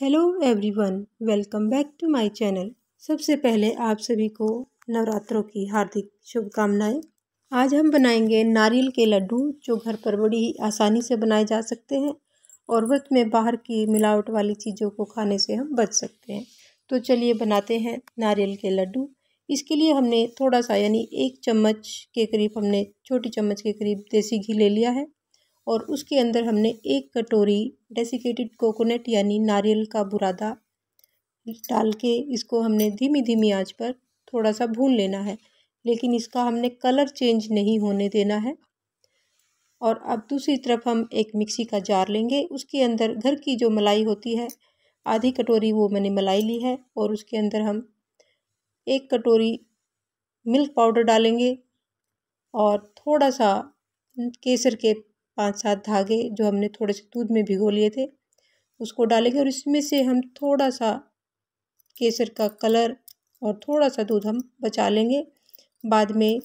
hello everyone welcome back to my channel सबसे पहले आप सभी को नवरात्रों की हार्दिक शुभकामनाएं आज हम बनाएंगे नारियल के लड्डू जो घर पर बड़ी ही आसानी से बनाए जा सकते हैं और व्रत में बाहर की मिलावट वाली चीज़ों को खाने से हम बच सकते हैं तो चलिए बनाते हैं नारियल के लड्डू इसके लिए हमने थोड़ा सा यानी एक चम्मच के करीब हमने छोटी चम्मच के करीब देसी घी ले लिया है और उसके अंदर हमने एक कटोरी डेसिकेटेड कोकोनट यानी नारियल का बुरादा डाल के इसको हमने धीमी धीमी आंच पर थोड़ा सा भून लेना है लेकिन इसका हमने कलर चेंज नहीं होने देना है और अब दूसरी तरफ हम एक मिक्सी का जार लेंगे उसके अंदर घर की जो मलाई होती है आधी कटोरी वो मैंने मलाई ली है और उसके अंदर हम एक कटोरी मिल्क पाउडर डालेंगे और थोड़ा सा केसर के पाँच सात धागे जो हमने थोड़े से दूध में भिगो लिए थे उसको डालेंगे और इसमें से हम थोड़ा सा केसर का कलर और थोड़ा सा दूध हम बचा लेंगे बाद में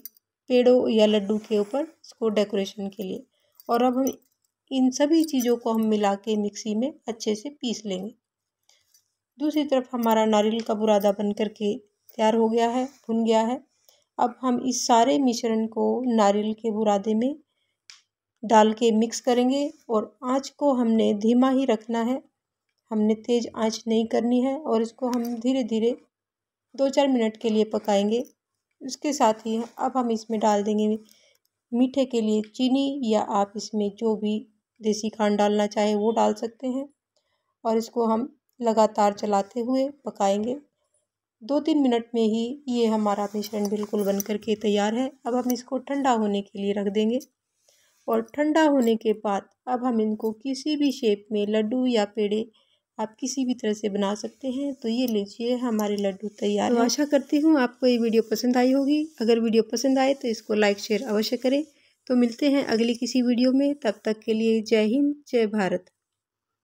पेड़ों या लड्डू के ऊपर इसको डेकोरेशन के लिए और अब हम इन सभी चीज़ों को हम मिला के मिक्सी में अच्छे से पीस लेंगे दूसरी तरफ हमारा नारियल का बुरादा बन करके तैयार हो गया है भुन गया है अब हम इस सारे मिश्रण को नारियल के बुरादे में डाल के मिक्स करेंगे और आँच को हमने धीमा ही रखना है हमने तेज़ आँच नहीं करनी है और इसको हम धीरे धीरे दो चार मिनट के लिए पकाएंगे उसके साथ ही अब हम इसमें डाल देंगे मीठे के लिए चीनी या आप इसमें जो भी देसी खांड डालना चाहे वो डाल सकते हैं और इसको हम लगातार चलाते हुए पकाएंगे दो तीन मिनट में ही ये हमारा मिश्रण बिल्कुल बन करके तैयार है अब हम इसको ठंडा होने के लिए रख देंगे और ठंडा होने के बाद अब हम इनको किसी भी शेप में लड्डू या पेड़े आप किसी भी तरह से बना सकते हैं तो ये लीजिए हमारे लड्डू तैयार तो आशा करती हूँ आपको ये वीडियो पसंद आई होगी अगर वीडियो पसंद आए तो इसको लाइक शेयर अवश्य करें तो मिलते हैं अगली किसी वीडियो में तब तक के लिए जय हिंद जय भारत